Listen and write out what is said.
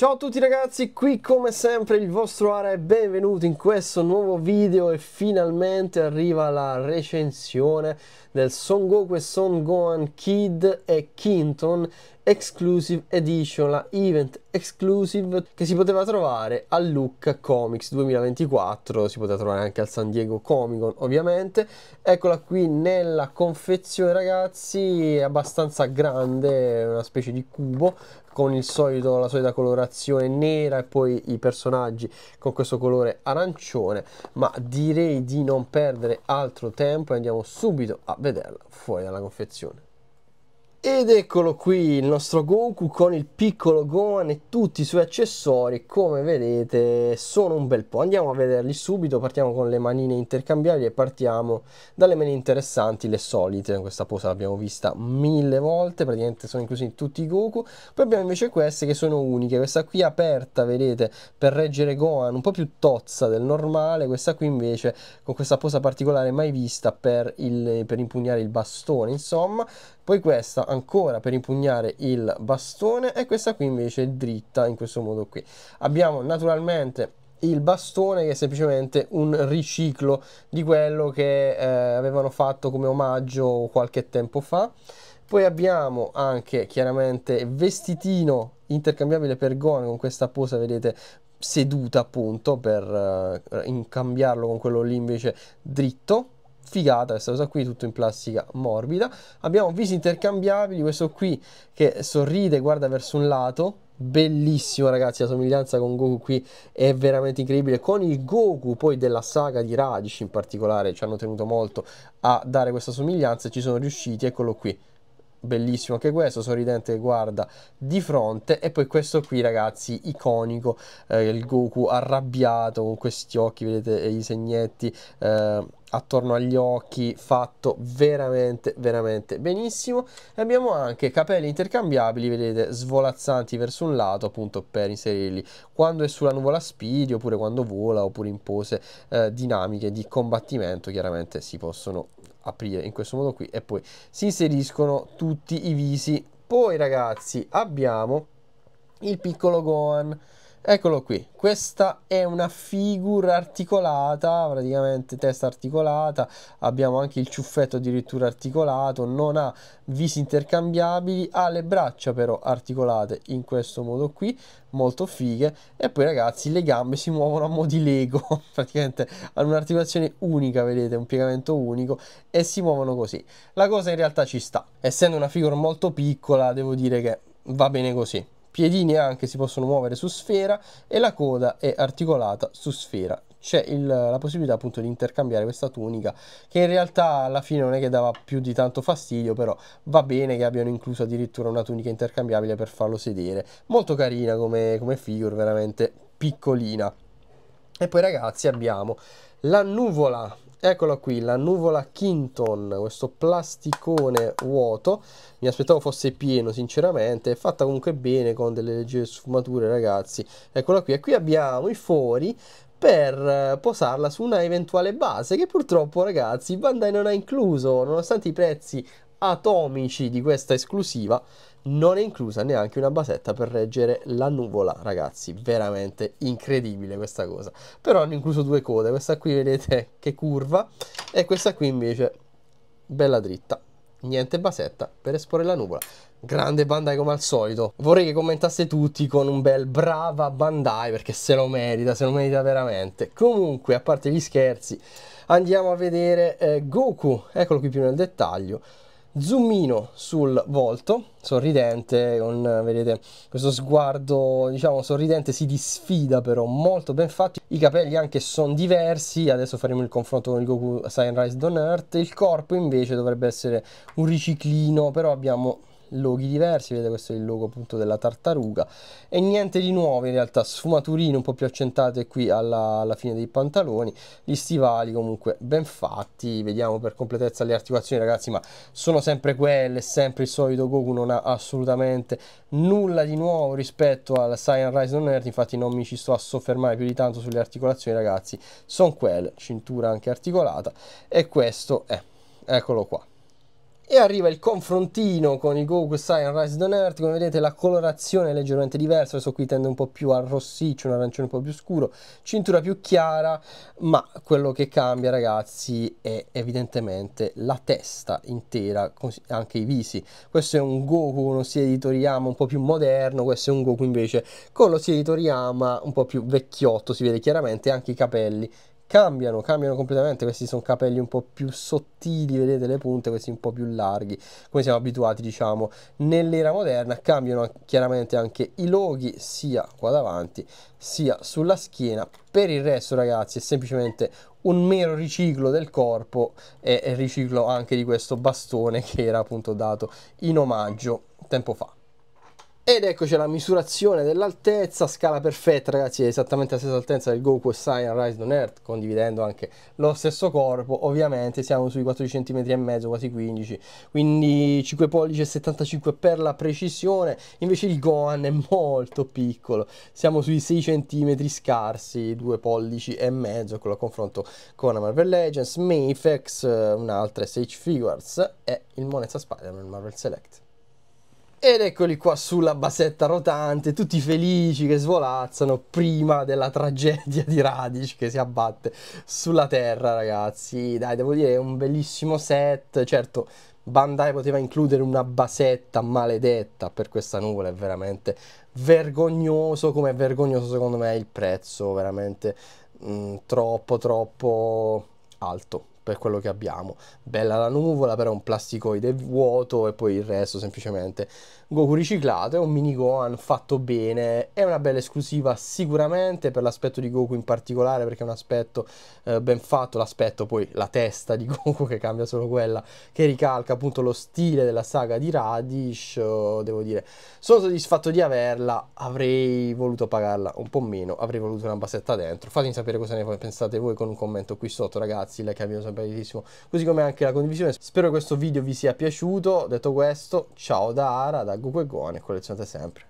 Ciao a tutti ragazzi, qui come sempre il vostro Ara e benvenuti in questo nuovo video e finalmente arriva la recensione del Son Goku e Son Gohan Kid e Kinton Exclusive Edition, la Event Exclusive che si poteva trovare al Look Comics 2024, si poteva trovare anche al San Diego Comic Con ovviamente. Eccola qui nella confezione ragazzi, è abbastanza grande, una specie di cubo con il solito, la solita colorazione nera e poi i personaggi con questo colore arancione, ma direi di non perdere altro tempo e andiamo subito a vederla fuori dalla confezione. Ed eccolo qui il nostro Goku con il piccolo Gohan e tutti i suoi accessori, come vedete sono un bel po'. Andiamo a vederli subito, partiamo con le manine intercambiabili e partiamo dalle mani interessanti, le solite. Questa posa l'abbiamo vista mille volte, praticamente sono inclusi in tutti i Goku. Poi abbiamo invece queste che sono uniche, questa qui aperta, vedete, per reggere Gohan, un po' più tozza del normale, questa qui invece con questa posa particolare mai vista per, il, per impugnare il bastone, insomma. Poi questa ancora ancora per impugnare il bastone e questa qui invece è dritta in questo modo qui. Abbiamo naturalmente il bastone che è semplicemente un riciclo di quello che eh, avevano fatto come omaggio qualche tempo fa. Poi abbiamo anche chiaramente vestitino intercambiabile per gone con questa posa, vedete, seduta appunto per eh, incambiarlo con quello lì invece dritto figata questa cosa qui, tutto in plastica morbida. Abbiamo visi intercambiabili, questo qui che sorride, guarda verso un lato, bellissimo ragazzi la somiglianza con Goku qui è veramente incredibile con il Goku poi della saga di Radish in particolare ci hanno tenuto molto a dare questa somiglianza e ci sono riusciti eccolo qui bellissimo anche questo sorridente che guarda di fronte e poi questo qui ragazzi iconico eh, il Goku arrabbiato con questi occhi vedete i segnetti eh, attorno agli occhi fatto veramente veramente benissimo e abbiamo anche capelli intercambiabili vedete svolazzanti verso un lato appunto per inserirli quando è sulla nuvola speed oppure quando vola oppure in pose eh, dinamiche di combattimento chiaramente si possono aprire in questo modo qui e poi si inseriscono tutti i visi poi ragazzi abbiamo il piccolo Gohan Eccolo qui, questa è una figura articolata, praticamente testa articolata, abbiamo anche il ciuffetto addirittura articolato, non ha visi intercambiabili, ha le braccia però articolate in questo modo qui, molto fighe, e poi ragazzi le gambe si muovono a mo' di Lego, praticamente hanno un'articolazione unica, vedete, un piegamento unico, e si muovono così. La cosa in realtà ci sta, essendo una figura molto piccola devo dire che va bene così piedini anche si possono muovere su sfera e la coda è articolata su sfera c'è la possibilità appunto di intercambiare questa tunica che in realtà alla fine non è che dava più di tanto fastidio però va bene che abbiano incluso addirittura una tunica intercambiabile per farlo sedere molto carina come, come figure veramente piccolina e poi ragazzi abbiamo la nuvola Eccola qui, la nuvola Kinton, questo plasticone vuoto, mi aspettavo fosse pieno sinceramente, è fatta comunque bene con delle leggere sfumature ragazzi, eccola qui e qui abbiamo i fori per eh, posarla su una eventuale base che purtroppo ragazzi Bandai non ha incluso nonostante i prezzi atomici di questa esclusiva non è inclusa neanche una basetta per reggere la nuvola, ragazzi, veramente incredibile questa cosa. Però hanno incluso due code, questa qui vedete che curva e questa qui invece bella dritta. Niente basetta per esporre la nuvola. Grande Bandai come al solito. Vorrei che commentasse tutti con un bel brava Bandai perché se lo merita, se lo merita veramente. Comunque, a parte gli scherzi, andiamo a vedere eh, Goku. Eccolo qui più nel dettaglio zoomino sul volto, sorridente, con, vedete, questo sguardo, diciamo, sorridente si disfida però, molto ben fatto. I capelli anche sono diversi, adesso faremo il confronto con il Goku Sunrise Don Earth. Il corpo invece dovrebbe essere un riciclino, però abbiamo loghi diversi, vedete questo è il logo appunto della tartaruga e niente di nuovo in realtà, sfumaturine un po' più accentate qui alla, alla fine dei pantaloni, gli stivali comunque ben fatti, vediamo per completezza le articolazioni ragazzi ma sono sempre quelle, sempre il solito Goku non ha assolutamente nulla di nuovo rispetto al Saiyan Rise on Earth, infatti non mi ci sto a soffermare più di tanto sulle articolazioni ragazzi, sono quelle, cintura anche articolata e questo è, eccolo qua e arriva il confrontino con il Goku Saiyan Rise Don Earth come vedete la colorazione è leggermente diversa adesso qui tende un po' più al rossiccio un arancione un po' più scuro cintura più chiara ma quello che cambia ragazzi è evidentemente la testa intera anche i visi questo è un Goku con lo stile di Toriyama un po' più moderno questo è un Goku invece con lo stile di Toriyama un po' più vecchiotto si vede chiaramente anche i capelli cambiano, cambiano completamente, questi sono capelli un po' più sottili, vedete le punte, questi un po' più larghi, come siamo abituati diciamo nell'era moderna, cambiano chiaramente anche i loghi sia qua davanti sia sulla schiena, per il resto ragazzi è semplicemente un mero riciclo del corpo e riciclo anche di questo bastone che era appunto dato in omaggio tempo fa. Ed eccoci alla misurazione dell'altezza, scala perfetta ragazzi, è esattamente la stessa altezza del Goku e Saiyan Rise on Earth, condividendo anche lo stesso corpo, ovviamente siamo sui 14 cm e mezzo, quasi 15, quindi 5 pollici e 75 per la precisione, invece il Gohan è molto piccolo, siamo sui 6 cm scarsi, 2 pollici e mezzo, quello a confronto con la Marvel Legends, Mafex, eh, un'altra Sage Figures e il Monezza Spider-Man Marvel Select. Ed eccoli qua sulla basetta rotante, tutti felici che svolazzano prima della tragedia di Radic che si abbatte sulla terra, ragazzi. Dai, devo dire, è un bellissimo set. Certo, Bandai poteva includere una basetta maledetta per questa nuvola, è veramente vergognoso, come è vergognoso secondo me il prezzo, veramente mh, mm, troppo troppo alto per quello che abbiamo. Bella la nuvola, però un plasticoide vuoto e poi il resto semplicemente. Goku riciclato, è un mini Gohan fatto bene, è una bella esclusiva sicuramente per l'aspetto di Goku in particolare, perché è un aspetto eh, ben fatto, l'aspetto poi la testa di Goku che cambia solo quella, che ricalca appunto lo stile della saga di Radish, devo dire. Sono soddisfatto di averla, avrei voluto pagarla un po' meno, avrei voluto una basetta dentro. Fatemi sapere cosa ne pensate voi con un commento qui sotto ragazzi, like avvio sempre benissimo. Così come anche la condivisione. Spero che questo video vi sia piaciuto. Detto questo, ciao da Ara, da Guguegone, collezionate sempre.